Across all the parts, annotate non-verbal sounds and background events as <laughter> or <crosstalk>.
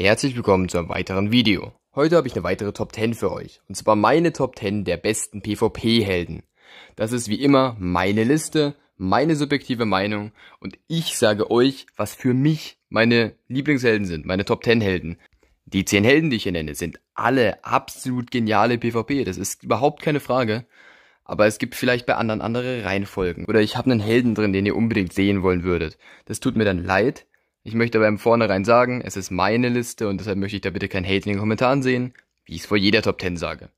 Herzlich willkommen zu einem weiteren Video. Heute habe ich eine weitere Top 10 für euch. Und zwar meine Top 10 der besten PvP-Helden. Das ist wie immer meine Liste, meine subjektive Meinung und ich sage euch, was für mich meine Lieblingshelden sind, meine Top 10 Helden. Die 10 Helden, die ich hier nenne, sind alle absolut geniale PvP, das ist überhaupt keine Frage. Aber es gibt vielleicht bei anderen andere Reihenfolgen. Oder ich habe einen Helden drin, den ihr unbedingt sehen wollen würdet. Das tut mir dann leid, ich möchte aber im Vornherein sagen, es ist meine Liste und deshalb möchte ich da bitte kein Hate in den Kommentaren sehen, wie ich es vor jeder Top 10 sage.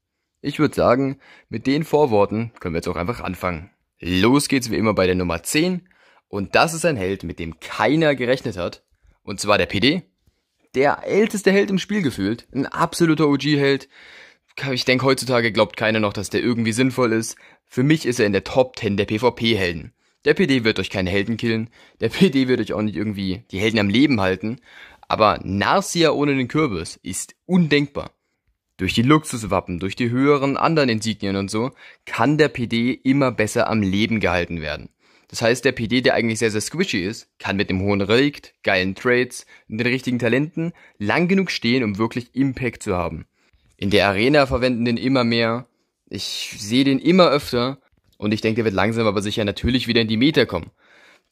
Ich würde sagen, mit den Vorworten können wir jetzt auch einfach anfangen. Los geht's wie immer bei der Nummer 10 und das ist ein Held, mit dem keiner gerechnet hat und zwar der PD. Der älteste Held im Spiel gefühlt, ein absoluter OG-Held. Ich denke, heutzutage glaubt keiner noch, dass der irgendwie sinnvoll ist. Für mich ist er in der Top 10 der PvP-Helden. Der PD wird euch keine Helden killen, der <laughs> PD wird euch auch nicht irgendwie die Helden am Leben halten, aber Narcia ohne den Kürbis ist undenkbar. Durch die Luxuswappen, durch die höheren anderen Insignien und so, kann der PD immer besser am Leben gehalten werden. Das heißt, der PD, der eigentlich sehr, sehr squishy ist, kann mit dem hohen Relikt, geilen Trades und den richtigen Talenten lang genug stehen, um wirklich Impact zu haben. In der Arena verwenden den immer mehr. Ich sehe den immer öfter und ich denke, der wird langsam aber sicher natürlich wieder in die Meter kommen.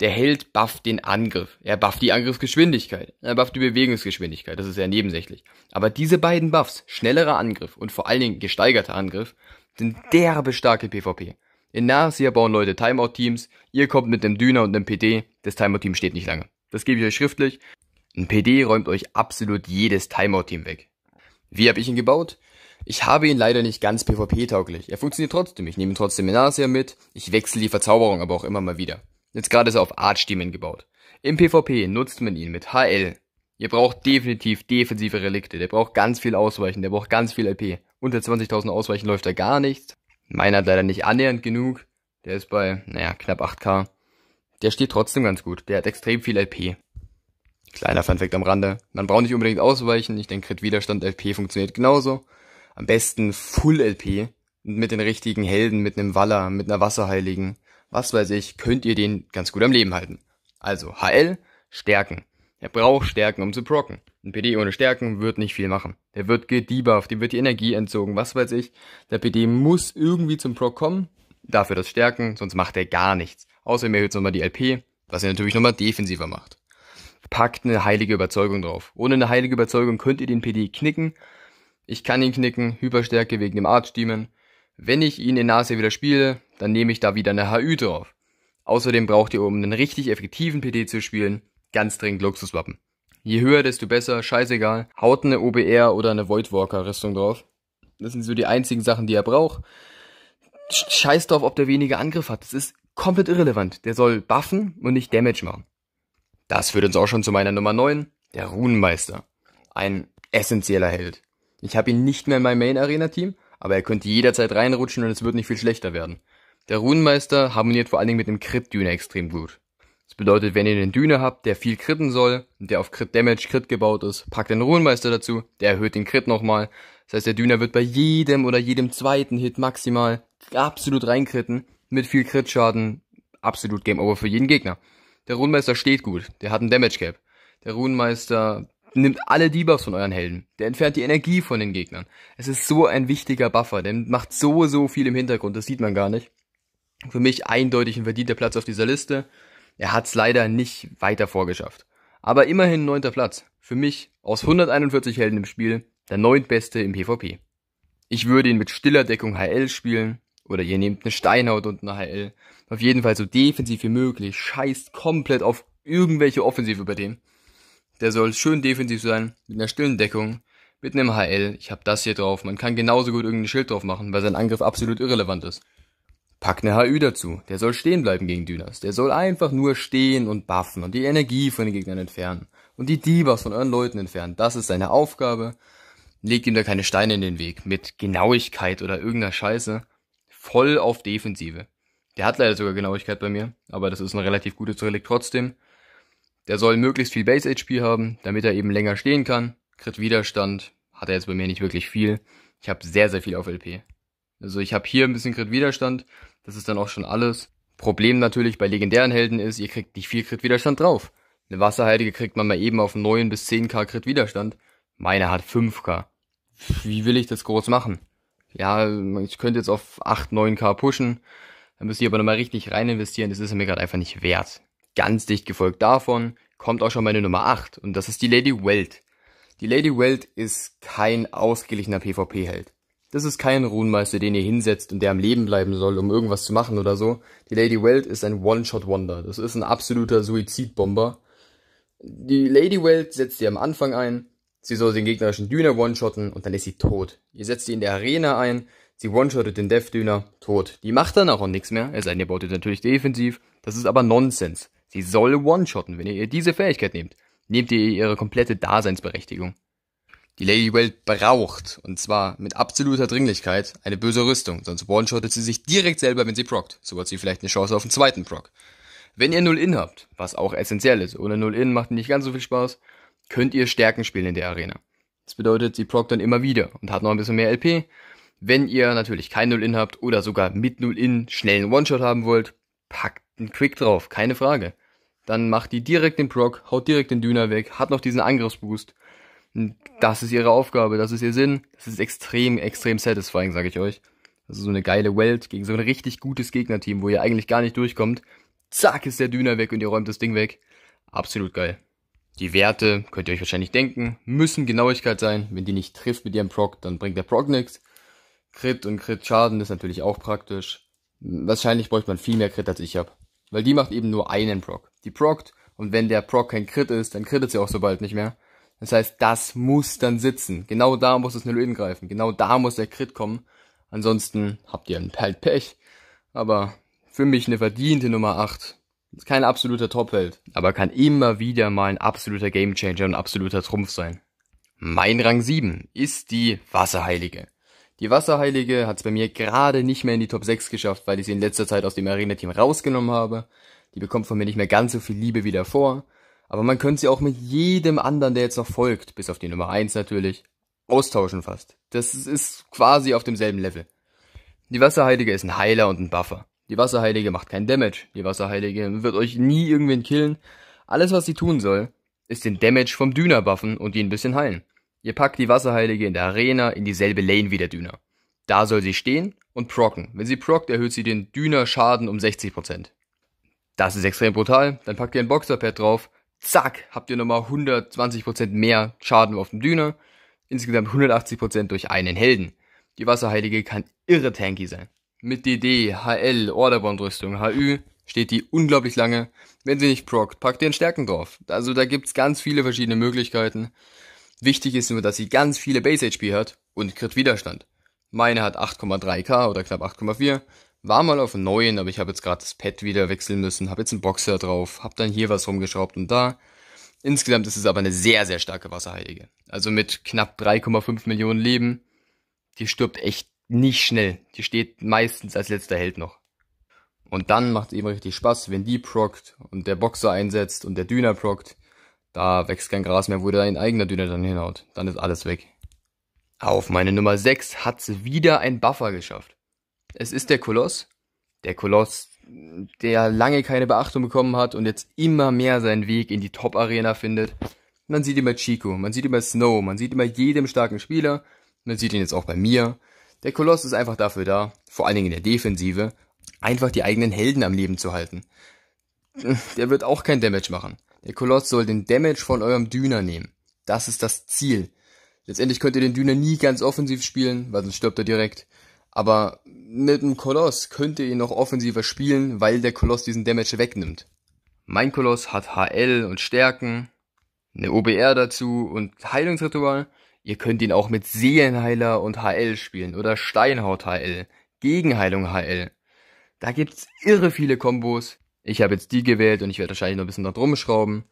Der Held bufft den Angriff. Er bufft die Angriffsgeschwindigkeit. Er bufft die Bewegungsgeschwindigkeit. Das ist ja nebensächlich. Aber diese beiden Buffs, schnellerer Angriff und vor allen Dingen gesteigerter Angriff, sind derbe starke PvP. In Nahsir bauen Leute Timeout-Teams. Ihr kommt mit einem Düner und einem PD. Das Timeout-Team steht nicht lange. Das gebe ich euch schriftlich. Ein PD räumt euch absolut jedes Timeout-Team weg. Wie habe ich ihn gebaut? Ich habe ihn leider nicht ganz PvP-tauglich. Er funktioniert trotzdem. Ich nehme ihn trotzdem in Asia mit. Ich wechsle die Verzauberung aber auch immer mal wieder. Jetzt gerade ist er auf Artstimmen gebaut. Im PvP nutzt man ihn mit HL. Ihr braucht definitiv defensive Relikte. Der braucht ganz viel Ausweichen. Der braucht ganz viel LP. Unter 20.000 Ausweichen läuft er gar nichts. Meiner hat leider nicht annähernd genug. Der ist bei, naja, knapp 8k. Der steht trotzdem ganz gut. Der hat extrem viel LP. Kleiner Funfact am Rande. Man braucht nicht unbedingt ausweichen. Ich denke, Crit-Widerstand LP funktioniert genauso am besten Full LP mit den richtigen Helden, mit einem Waller, mit einer Wasserheiligen, was weiß ich, könnt ihr den ganz gut am Leben halten. Also HL, Stärken. Er braucht Stärken, um zu procken. Ein PD ohne Stärken wird nicht viel machen. Der wird gedebufft, dem wird die Energie entzogen, was weiß ich. Der PD muss irgendwie zum Proc kommen. Dafür das Stärken, sonst macht er gar nichts. Außerdem erhöht nochmal die LP, was er natürlich nochmal defensiver macht. Packt eine heilige Überzeugung drauf. Ohne eine heilige Überzeugung könnt ihr den PD knicken ich kann ihn knicken, Hyperstärke wegen dem Arzt stimmen. Wenn ich ihn in Nase wieder spiele, dann nehme ich da wieder eine HÜ drauf. Außerdem braucht ihr, um einen richtig effektiven PD zu spielen, ganz dringend Luxuswappen. Je höher, desto besser, scheißegal. Haut eine OBR oder eine Voidwalker Rüstung drauf. Das sind so die einzigen Sachen, die er braucht. Scheiß drauf, ob der weniger Angriff hat. Das ist komplett irrelevant. Der soll buffen und nicht Damage machen. Das führt uns auch schon zu meiner Nummer 9, der Runenmeister. Ein essentieller Held. Ich habe ihn nicht mehr in mein Main-Arena-Team, aber er könnte jederzeit reinrutschen und es wird nicht viel schlechter werden. Der Runenmeister harmoniert vor allen Dingen mit dem Crit-Düne extrem gut. Das bedeutet, wenn ihr einen Düne habt, der viel kritten soll, der auf Crit Damage Crit gebaut ist, packt den Runenmeister dazu, der erhöht den Crit nochmal. Das heißt, der Düne wird bei jedem oder jedem zweiten Hit maximal absolut reinkritten, mit viel Crit-Schaden, absolut Game Over für jeden Gegner. Der Runenmeister steht gut, der hat einen Damage Cap. Der Runenmeister nimmt alle Debuffs von euren Helden. Der entfernt die Energie von den Gegnern. Es ist so ein wichtiger Buffer. Der macht so, so viel im Hintergrund. Das sieht man gar nicht. Für mich eindeutig ein verdienter Platz auf dieser Liste. Er hat es leider nicht weiter vorgeschafft. Aber immerhin neunter Platz. Für mich aus 141 Helden im Spiel der neuntbeste im PvP. Ich würde ihn mit stiller Deckung HL spielen. Oder ihr nehmt eine Steinhaut und eine HL. Auf jeden Fall so defensiv wie möglich. Scheißt komplett auf irgendwelche Offensive bei dem. Der soll schön defensiv sein, mit einer stillen Deckung, mit einem HL. Ich habe das hier drauf. Man kann genauso gut irgendein Schild drauf machen, weil sein Angriff absolut irrelevant ist. Pack eine HÜ dazu. Der soll stehen bleiben gegen Dynas. Der soll einfach nur stehen und buffen und die Energie von den Gegnern entfernen. Und die Diebers von euren Leuten entfernen. Das ist seine Aufgabe. Legt ihm da keine Steine in den Weg. Mit Genauigkeit oder irgendeiner Scheiße. Voll auf Defensive. Der hat leider sogar Genauigkeit bei mir. Aber das ist ein relativ gutes Relikt trotzdem. Der soll möglichst viel Base HP haben, damit er eben länger stehen kann. Crit Widerstand hat er jetzt bei mir nicht wirklich viel. Ich habe sehr, sehr viel auf LP. Also ich habe hier ein bisschen Crit Widerstand. Das ist dann auch schon alles. Problem natürlich bei legendären Helden ist, ihr kriegt nicht viel Crit Widerstand drauf. Eine Wasserheilige kriegt man mal eben auf 9 bis 10k Crit Widerstand. Meine hat 5k. Wie will ich das groß machen? Ja, ich könnte jetzt auf 8, 9k pushen. Dann müsst ihr aber nochmal richtig rein investieren. Das ist mir gerade einfach nicht wert. Ganz dicht gefolgt davon kommt auch schon meine Nummer 8 und das ist die Lady Welt. Die Lady Welt ist kein ausgeglichener PvP-Held. Das ist kein Runenmeister, den ihr hinsetzt und der am Leben bleiben soll, um irgendwas zu machen oder so. Die Lady Welt ist ein One-Shot-Wonder. Das ist ein absoluter Suizidbomber. Die Lady Welt setzt ihr am Anfang ein, sie soll den gegnerischen Düner one-shotten und dann ist sie tot. Ihr setzt sie in der Arena ein, sie one-shottet den Death-Düner, tot. Die macht dann auch nichts mehr, es sei denn, ihr baut ihr natürlich defensiv. Das ist aber Nonsens. Sie soll One-Shotten, wenn ihr ihr diese Fähigkeit nehmt. Nehmt ihr ihre komplette Daseinsberechtigung. Die Lady Welt braucht, und zwar mit absoluter Dringlichkeit, eine böse Rüstung, sonst one-shottet sie sich direkt selber, wenn sie proct. So hat sie vielleicht eine Chance auf einen zweiten Proc. Wenn ihr Null-In habt, was auch essentiell ist, ohne Null-In macht nicht ganz so viel Spaß, könnt ihr Stärken spielen in der Arena. Das bedeutet, sie proct dann immer wieder und hat noch ein bisschen mehr LP. Wenn ihr natürlich kein Null-In habt oder sogar mit Null-In schnellen One-Shot haben wollt, packt ein Quick drauf, keine Frage. Dann macht die direkt den Proc, haut direkt den Düner weg, hat noch diesen Angriffsboost. Das ist ihre Aufgabe, das ist ihr Sinn. Das ist extrem, extrem satisfying, sage ich euch. Das ist so eine geile Welt gegen so ein richtig gutes Gegnerteam, wo ihr eigentlich gar nicht durchkommt. Zack ist der Düner weg und ihr räumt das Ding weg. Absolut geil. Die Werte, könnt ihr euch wahrscheinlich denken, müssen Genauigkeit sein. Wenn die nicht trifft mit ihrem Proc, dann bringt der Proc nichts. Crit und Crit-Schaden ist natürlich auch praktisch. Wahrscheinlich bräuchte man viel mehr Crit, als ich habe. Weil die macht eben nur einen Proc. Die proct und wenn der Proc kein Crit ist, dann critet sie auch so bald nicht mehr. Das heißt, das muss dann sitzen. Genau da muss das Neloiden greifen. Genau da muss der Crit kommen. Ansonsten habt ihr halt, halt Pech. Aber für mich eine verdiente Nummer 8. Ist kein absoluter Top-Held, aber kann immer wieder mal ein absoluter Gamechanger und absoluter Trumpf sein. Mein Rang 7 ist die Wasserheilige. Die Wasserheilige hat es bei mir gerade nicht mehr in die Top 6 geschafft, weil ich sie in letzter Zeit aus dem Arena-Team rausgenommen habe. Die bekommt von mir nicht mehr ganz so viel Liebe wie davor. Aber man könnte sie auch mit jedem anderen, der jetzt noch folgt, bis auf die Nummer 1 natürlich, austauschen fast. Das ist quasi auf demselben Level. Die Wasserheilige ist ein Heiler und ein Buffer. Die Wasserheilige macht keinen Damage. Die Wasserheilige wird euch nie irgendwen killen. Alles, was sie tun soll, ist den Damage vom Düner buffen und ihn ein bisschen heilen. Ihr packt die Wasserheilige in der Arena in dieselbe Lane wie der Düner. Da soll sie stehen und procken. Wenn sie prockt, erhöht sie den Düner-Schaden um 60%. Das ist extrem brutal. Dann packt ihr ein Boxerpad drauf. Zack, habt ihr nochmal 120% mehr Schaden auf dem Düner. Insgesamt 180% durch einen Helden. Die Wasserheilige kann irre tanky sein. Mit DD, HL, Orderbond-Rüstung, HÜ steht die unglaublich lange. Wenn sie nicht prockt, packt ihr einen Stärken drauf. Also da gibt es ganz viele verschiedene Möglichkeiten. Wichtig ist nur, dass sie ganz viele Base HP hat und Crit Widerstand. Meine hat 8,3k oder knapp 8,4. War mal auf 9, aber ich habe jetzt gerade das Pad wieder wechseln müssen, habe jetzt einen Boxer drauf, habe dann hier was rumgeschraubt und da. Insgesamt ist es aber eine sehr, sehr starke Wasserheilige. Also mit knapp 3,5 Millionen Leben. Die stirbt echt nicht schnell. Die steht meistens als letzter Held noch. Und dann macht es eben richtig Spaß, wenn die prockt und der Boxer einsetzt und der Düner prockt. Da wächst kein Gras mehr, wo dein eigener Döner dann hinhaut. Dann ist alles weg. Auf meine Nummer 6 hat's wieder ein Buffer geschafft. Es ist der Koloss. Der Koloss, der lange keine Beachtung bekommen hat und jetzt immer mehr seinen Weg in die Top-Arena findet. Man sieht immer Chico, man sieht immer Snow, man sieht immer jedem starken Spieler. Man sieht ihn jetzt auch bei mir. Der Koloss ist einfach dafür da, vor allen Dingen in der Defensive, einfach die eigenen Helden am Leben zu halten. Der wird auch kein Damage machen. Der Koloss soll den Damage von eurem Düner nehmen. Das ist das Ziel. Letztendlich könnt ihr den Düner nie ganz offensiv spielen, weil sonst stirbt er direkt. Aber mit dem Koloss könnt ihr ihn noch offensiver spielen, weil der Koloss diesen Damage wegnimmt. Mein Koloss hat HL und Stärken, eine OBR dazu und Heilungsritual. Ihr könnt ihn auch mit Seelenheiler und HL spielen oder Steinhaut HL, Gegenheilung HL. Da gibt's irre viele Kombos ich habe jetzt die gewählt und ich werde wahrscheinlich noch ein bisschen da drum schrauben.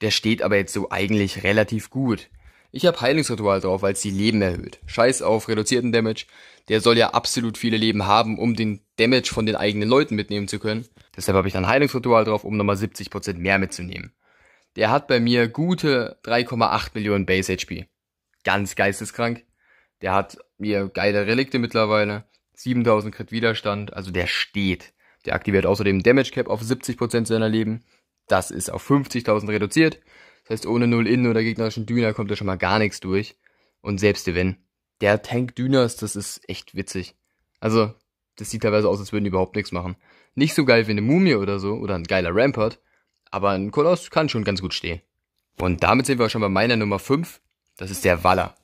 Der steht aber jetzt so eigentlich relativ gut. Ich habe Heilungsritual drauf, weil es die Leben erhöht. Scheiß auf reduzierten Damage. Der soll ja absolut viele Leben haben, um den Damage von den eigenen Leuten mitnehmen zu können. Deshalb habe ich dann Heilungsritual drauf, um nochmal 70% mehr mitzunehmen. Der hat bei mir gute 3,8 Millionen Base HP. Ganz geisteskrank. Der hat mir geile Relikte mittlerweile. 7000 Crit Widerstand. Also der steht. Der aktiviert außerdem Damage Cap auf 70% seiner Leben. Das ist auf 50.000 reduziert. Das heißt, ohne null Innen oder gegnerischen Düner kommt da schon mal gar nichts durch. Und selbst wenn. Der Tank Düners, das ist echt witzig. Also, das sieht teilweise aus, als würden die überhaupt nichts machen. Nicht so geil wie eine Mumie oder so, oder ein geiler Rampart, aber ein Koloss kann schon ganz gut stehen. Und damit sind wir auch schon bei meiner Nummer 5. Das ist der Waller.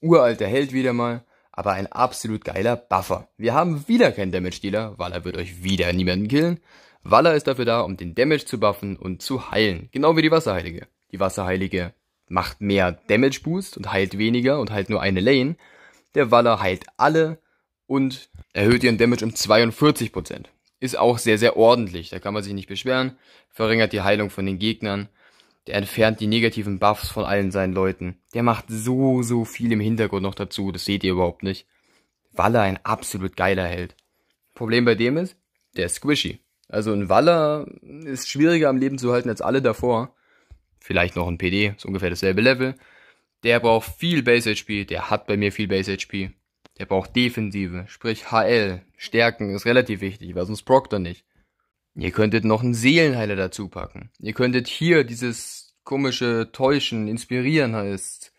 Uralter Held wieder mal aber ein absolut geiler Buffer. Wir haben wieder keinen Damage-Dealer, Waller wird euch wieder niemanden killen. Waller ist dafür da, um den Damage zu buffen und zu heilen, genau wie die Wasserheilige. Die Wasserheilige macht mehr Damage-Boost und heilt weniger und heilt nur eine Lane. Der Waller heilt alle und erhöht ihren Damage um 42%. Ist auch sehr, sehr ordentlich, da kann man sich nicht beschweren. Verringert die Heilung von den Gegnern der entfernt die negativen Buffs von allen seinen Leuten. Der macht so, so viel im Hintergrund noch dazu. Das seht ihr überhaupt nicht. Waller ein absolut geiler Held. Problem bei dem ist, der ist squishy. Also ein Waller ist schwieriger am Leben zu halten als alle davor. Vielleicht noch ein PD, ist ungefähr dasselbe Level. Der braucht viel Base HP, der hat bei mir viel Base HP. Der braucht Defensive, sprich HL. Stärken ist relativ wichtig, weil sonst Proctor nicht. Ihr könntet noch einen Seelenheiler dazu packen. Ihr könntet hier dieses komische Täuschen, Inspirieren heißt.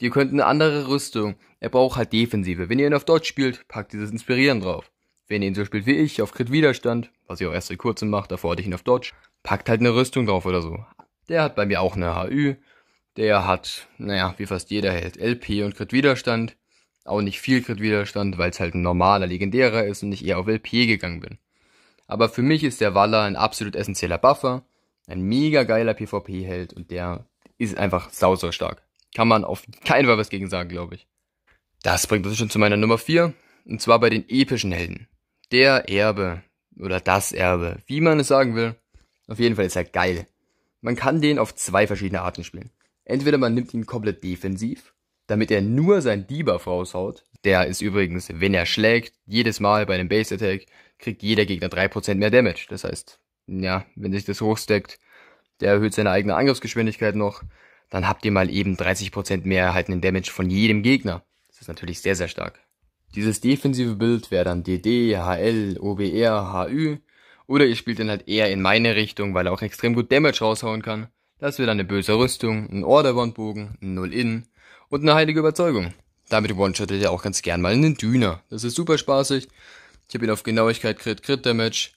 Ihr könnt eine andere Rüstung. Er braucht halt Defensive. Wenn ihr ihn auf Deutsch spielt, packt dieses Inspirieren drauf. Wenn ihr ihn so spielt wie ich, auf Crit Widerstand, was ihr auch erst seit kurzem macht, davor hatte ich ihn auf Deutsch, packt halt eine Rüstung drauf oder so. Der hat bei mir auch eine HU. Der hat, naja, wie fast jeder hält, LP und Crit Widerstand. Auch nicht viel Crit Widerstand, weil es halt ein normaler, legendärer ist und ich eher auf LP gegangen bin. Aber für mich ist der Waller ein absolut essentieller Buffer, ein mega geiler PvP-Held und der ist einfach sau, sau stark. Kann man auf keinen Fall was gegen sagen, glaube ich. Das bringt uns schon zu meiner Nummer 4, und zwar bei den epischen Helden. Der Erbe oder das Erbe, wie man es sagen will. Auf jeden Fall ist er geil. Man kann den auf zwei verschiedene Arten spielen. Entweder man nimmt ihn komplett defensiv, damit er nur sein Debuff raushaut. Der ist übrigens, wenn er schlägt, jedes Mal bei einem Base Attack kriegt jeder Gegner 3% mehr Damage. Das heißt, ja, wenn sich das hochsteckt, der erhöht seine eigene Angriffsgeschwindigkeit noch, dann habt ihr mal eben 30% mehr erhaltenen Damage von jedem Gegner. Das ist natürlich sehr, sehr stark. Dieses defensive Bild wäre dann DD, HL, OBR, HÜ. Oder ihr spielt ihn halt eher in meine Richtung, weil er auch extrem gut Damage raushauen kann. Das wäre dann eine böse Rüstung, ein Orderwandbogen, ein Null-In und eine heilige Überzeugung. Damit one-shottet ihr auch ganz gern mal einen Düner. Das ist super spaßig. Ich habe ihn auf Genauigkeit, Crit, Crit Damage.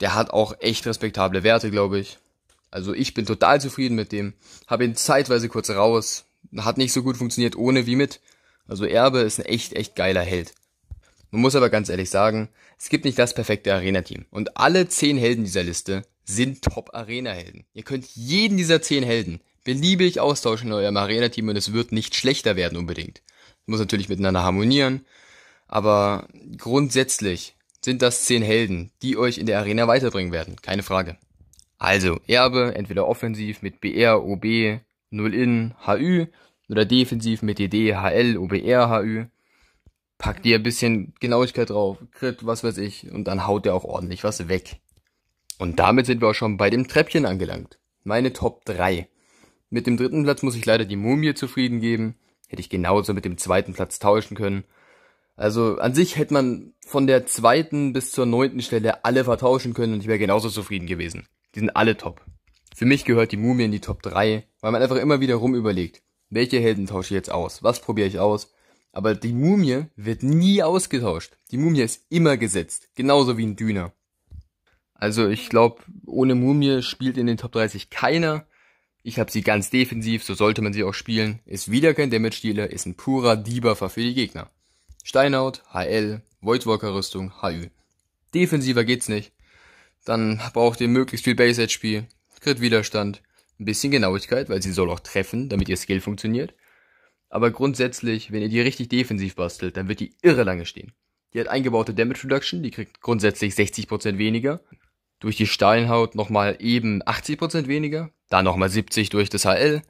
Der hat auch echt respektable Werte, glaube ich. Also ich bin total zufrieden mit dem. Habe ihn zeitweise kurz raus. Hat nicht so gut funktioniert ohne wie mit. Also Erbe ist ein echt, echt geiler Held. Man muss aber ganz ehrlich sagen, es gibt nicht das perfekte Arena-Team. Und alle zehn Helden dieser Liste sind Top-Arena-Helden. Ihr könnt jeden dieser zehn Helden beliebig austauschen in eurem Arena-Team und es wird nicht schlechter werden unbedingt. Es muss natürlich miteinander harmonieren, aber grundsätzlich sind das zehn Helden, die euch in der Arena weiterbringen werden, keine Frage. Also Erbe, entweder offensiv mit BR, OB, 0 in, HÜ oder defensiv mit DD, HL, OBR, HÜ. Packt ihr ein bisschen Genauigkeit drauf, Crit, was weiß ich, und dann haut ihr auch ordentlich was weg. Und damit sind wir auch schon bei dem Treppchen angelangt. Meine Top 3. Mit dem dritten Platz muss ich leider die Mumie zufrieden geben. Hätte ich genauso mit dem zweiten Platz tauschen können. Also an sich hätte man von der zweiten bis zur neunten Stelle alle vertauschen können und ich wäre genauso zufrieden gewesen. Die sind alle top. Für mich gehört die Mumie in die Top 3, weil man einfach immer wieder rum überlegt, welche Helden tausche ich jetzt aus, was probiere ich aus. Aber die Mumie wird nie ausgetauscht. Die Mumie ist immer gesetzt, genauso wie ein Düner. Also ich glaube, ohne Mumie spielt in den Top 30 keiner. Ich habe sie ganz defensiv, so sollte man sie auch spielen. Ist wieder kein Damage-Dealer, ist ein purer Debuffer für die Gegner. Steinhaut, HL, Voidwalker Rüstung, HÜ. Defensiver geht's nicht. Dann braucht ihr möglichst viel Base-Edge-Spiel, Crit-Widerstand, ein bisschen Genauigkeit, weil sie soll auch treffen, damit ihr Skill funktioniert. Aber grundsätzlich, wenn ihr die richtig defensiv bastelt, dann wird die irre lange stehen. Die hat eingebaute Damage Reduction, die kriegt grundsätzlich 60% weniger. Durch die Steinhaut nochmal eben 80% weniger. Dann nochmal 70 durch das HL.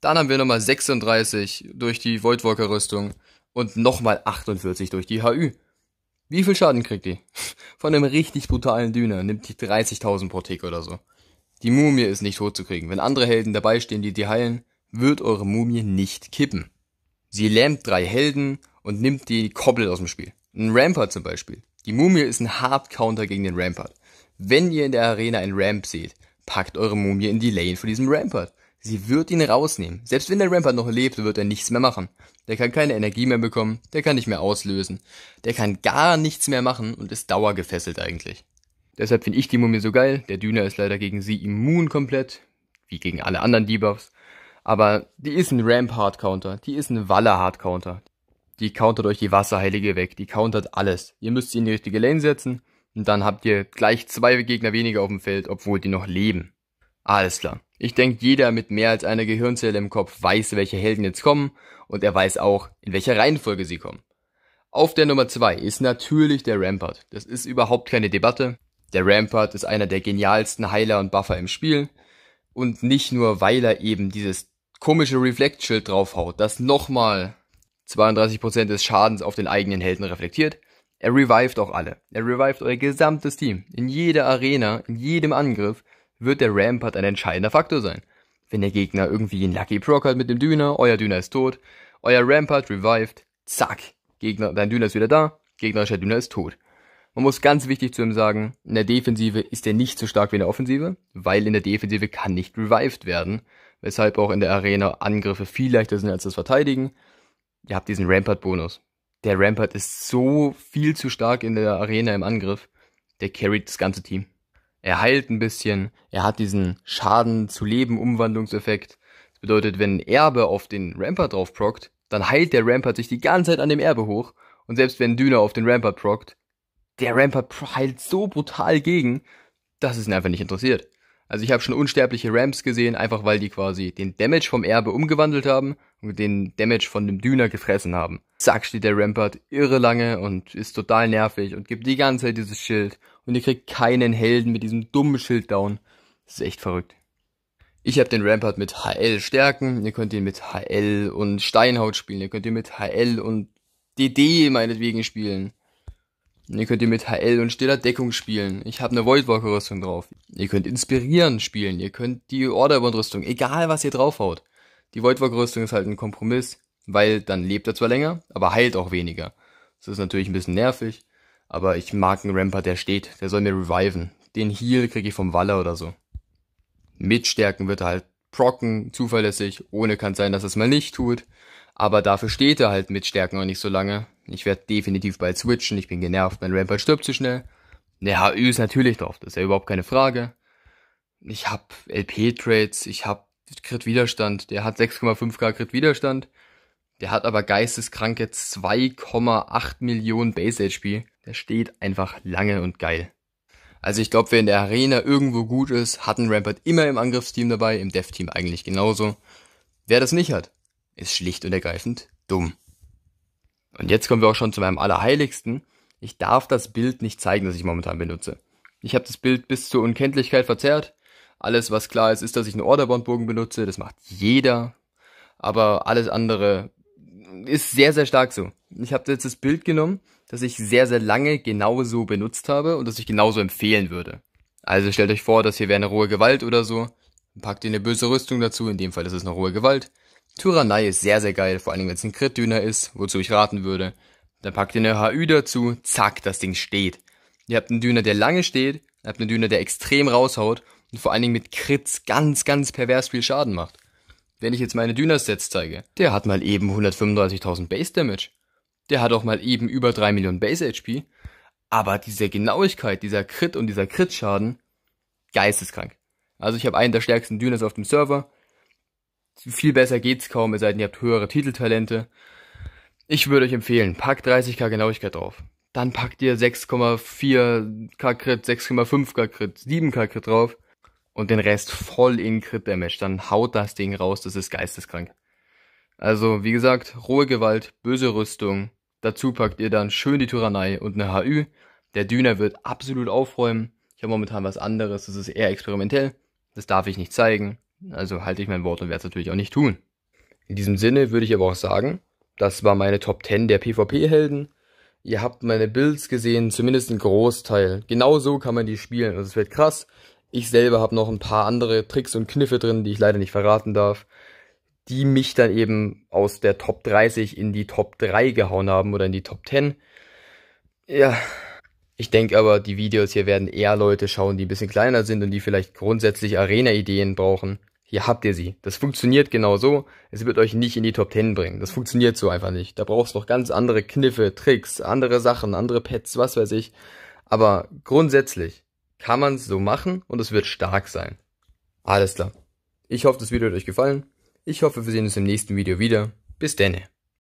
Dann haben wir nochmal 36 durch die Voidwalker Rüstung. Und nochmal 48 durch die HÜ. Wie viel Schaden kriegt die? <laughs> Von einem richtig brutalen Düner nimmt die 30.000 pro Tick oder so. Die Mumie ist nicht totzukriegen. Wenn andere Helden dabei stehen, die die heilen, wird eure Mumie nicht kippen. Sie lähmt drei Helden und nimmt die Koppel aus dem Spiel. Ein Rampart zum Beispiel. Die Mumie ist ein Hard-Counter gegen den Rampart. Wenn ihr in der Arena einen Ramp seht, packt eure Mumie in die Lane von diesem Rampart. Sie wird ihn rausnehmen. Selbst wenn der Rampart noch lebt, wird er nichts mehr machen. Der kann keine Energie mehr bekommen, der kann nicht mehr auslösen, der kann gar nichts mehr machen und ist dauergefesselt eigentlich. Deshalb finde ich die Mumie so geil. Der Düner ist leider gegen sie immun komplett, wie gegen alle anderen Debuffs. Aber die ist ein Ramp-Hard-Counter, die ist ein Waller-Hard-Counter. Die countert euch die Wasserheilige weg, die countert alles. Ihr müsst sie in die richtige Lane setzen und dann habt ihr gleich zwei Gegner weniger auf dem Feld, obwohl die noch leben. Alles klar. Ich denke, jeder mit mehr als einer Gehirnzelle im Kopf weiß, welche Helden jetzt kommen und er weiß auch, in welcher Reihenfolge sie kommen. Auf der Nummer zwei ist natürlich der Rampart. Das ist überhaupt keine Debatte. Der Rampart ist einer der genialsten Heiler und Buffer im Spiel. Und nicht nur, weil er eben dieses komische Reflect-Schild draufhaut, das nochmal 32% des Schadens auf den eigenen Helden reflektiert. Er revived auch alle. Er revived euer gesamtes Team. In jeder Arena, in jedem Angriff wird der Rampart ein entscheidender Faktor sein. Wenn der Gegner irgendwie einen Lucky Proc hat mit dem Düner, euer Düner ist tot, euer Rampart revived, zack, Gegner, dein Düner ist wieder da, gegnerischer Düner ist tot. Man muss ganz wichtig zu ihm sagen, in der Defensive ist er nicht so stark wie in der Offensive, weil in der Defensive kann nicht revived werden, weshalb auch in der Arena Angriffe viel leichter sind als das Verteidigen. Ihr habt diesen Rampart-Bonus. Der Rampart ist so viel zu stark in der Arena im Angriff, der carried das ganze Team er heilt ein bisschen, er hat diesen Schaden zu Leben Umwandlungseffekt. Das bedeutet, wenn ein Erbe auf den Ramper drauf prockt, dann heilt der Ramper sich die ganze Zeit an dem Erbe hoch und selbst wenn Düner auf den Ramper prockt, der Ramper heilt so brutal gegen, dass es ihn einfach nicht interessiert. Also ich habe schon unsterbliche Ramps gesehen, einfach weil die quasi den Damage vom Erbe umgewandelt haben und den Damage von dem Düner gefressen haben. Zack steht der Rampart irre lange und ist total nervig und gibt die ganze Zeit dieses Schild und ihr kriegt keinen Helden mit diesem dummen Schild down. Das ist echt verrückt. Ich habe den Rampart mit HL stärken, ihr könnt ihn mit HL und Steinhaut spielen, ihr könnt ihn mit HL und DD meinetwegen spielen. Ihr könnt ihr mit HL und stiller Deckung spielen. Ich habe eine Voidwalker-Rüstung drauf. Ihr könnt inspirieren spielen. Ihr könnt die order Orderbond-Rüstung, egal was ihr draufhaut. Die Voidwalker-Rüstung ist halt ein Kompromiss, weil dann lebt er zwar länger, aber heilt auch weniger. Das ist natürlich ein bisschen nervig, aber ich mag einen Ramper, der steht. Der soll mir reviven. Den Heal kriege ich vom Waller oder so. Mit Stärken wird er halt procken, zuverlässig. Ohne kann sein, dass er es mal nicht tut. Aber dafür steht er halt mit Stärken noch nicht so lange. Ich werde definitiv bald switchen. Ich bin genervt. Mein Rampart stirbt zu schnell. Der HÜ ist natürlich drauf. Das ist ja überhaupt keine Frage. Ich habe LP-Trades. Ich habe Crit-Widerstand. Der hat 6,5k Crit-Widerstand. Der hat aber geisteskranke 2,8 Millionen Base HP. Der steht einfach lange und geil. Also ich glaube, wer in der Arena irgendwo gut ist, hat einen Rampart immer im Angriffsteam dabei, im Dev-Team eigentlich genauso. Wer das nicht hat, ist schlicht und ergreifend dumm. Und jetzt kommen wir auch schon zu meinem Allerheiligsten. Ich darf das Bild nicht zeigen, das ich momentan benutze. Ich habe das Bild bis zur Unkenntlichkeit verzerrt. Alles, was klar ist, ist, dass ich einen Orderbondbogen benutze. Das macht jeder. Aber alles andere ist sehr, sehr stark so. Ich habe jetzt das Bild genommen, das ich sehr, sehr lange genauso benutzt habe und das ich genauso empfehlen würde. Also stellt euch vor, dass hier wäre eine rohe Gewalt oder so. Packt ihr eine böse Rüstung dazu. In dem Fall ist es eine rohe Gewalt Tyrannei ist sehr, sehr geil, vor allem wenn es ein crit döner ist, wozu ich raten würde. Dann packt ihr eine HÜ dazu, zack, das Ding steht. Ihr habt einen Döner, der lange steht, ihr habt einen Döner, der extrem raushaut und vor allen Dingen mit Crits ganz, ganz pervers viel Schaden macht. Wenn ich jetzt meine döner sets zeige, der hat mal eben 135.000 Base-Damage. Der hat auch mal eben über 3 Millionen Base-HP. Aber diese Genauigkeit, dieser Crit und dieser Crit-Schaden, geisteskrank. Also ich habe einen der stärksten Döners auf dem Server, viel besser geht's kaum, es sei denn, ihr habt höhere Titeltalente. Ich würde euch empfehlen, packt 30k Genauigkeit drauf. Dann packt ihr 6,4k Crit, 6,5k Crit, 7k Crit drauf und den Rest voll in Crit Damage. Dann haut das Ding raus, das ist geisteskrank. Also, wie gesagt, rohe Gewalt, böse Rüstung. Dazu packt ihr dann schön die Tyrannei und eine HÜ. Der Düner wird absolut aufräumen. Ich habe momentan was anderes, das ist eher experimentell. Das darf ich nicht zeigen. Also halte ich mein Wort und werde es natürlich auch nicht tun. In diesem Sinne würde ich aber auch sagen, das war meine Top 10 der PvP-Helden. Ihr habt meine Builds gesehen, zumindest ein Großteil. Genau so kann man die spielen. Also es wird krass. Ich selber habe noch ein paar andere Tricks und Kniffe drin, die ich leider nicht verraten darf, die mich dann eben aus der Top 30 in die Top 3 gehauen haben oder in die Top 10. Ja, ich denke aber, die Videos hier werden eher Leute schauen, die ein bisschen kleiner sind und die vielleicht grundsätzlich Arena-Ideen brauchen hier habt ihr sie. Das funktioniert genau so. Es wird euch nicht in die Top 10 bringen. Das funktioniert so einfach nicht. Da brauchst du noch ganz andere Kniffe, Tricks, andere Sachen, andere Pets, was weiß ich. Aber grundsätzlich kann man es so machen und es wird stark sein. Alles klar. Ich hoffe, das Video hat euch gefallen. Ich hoffe, wir sehen uns im nächsten Video wieder. Bis denne.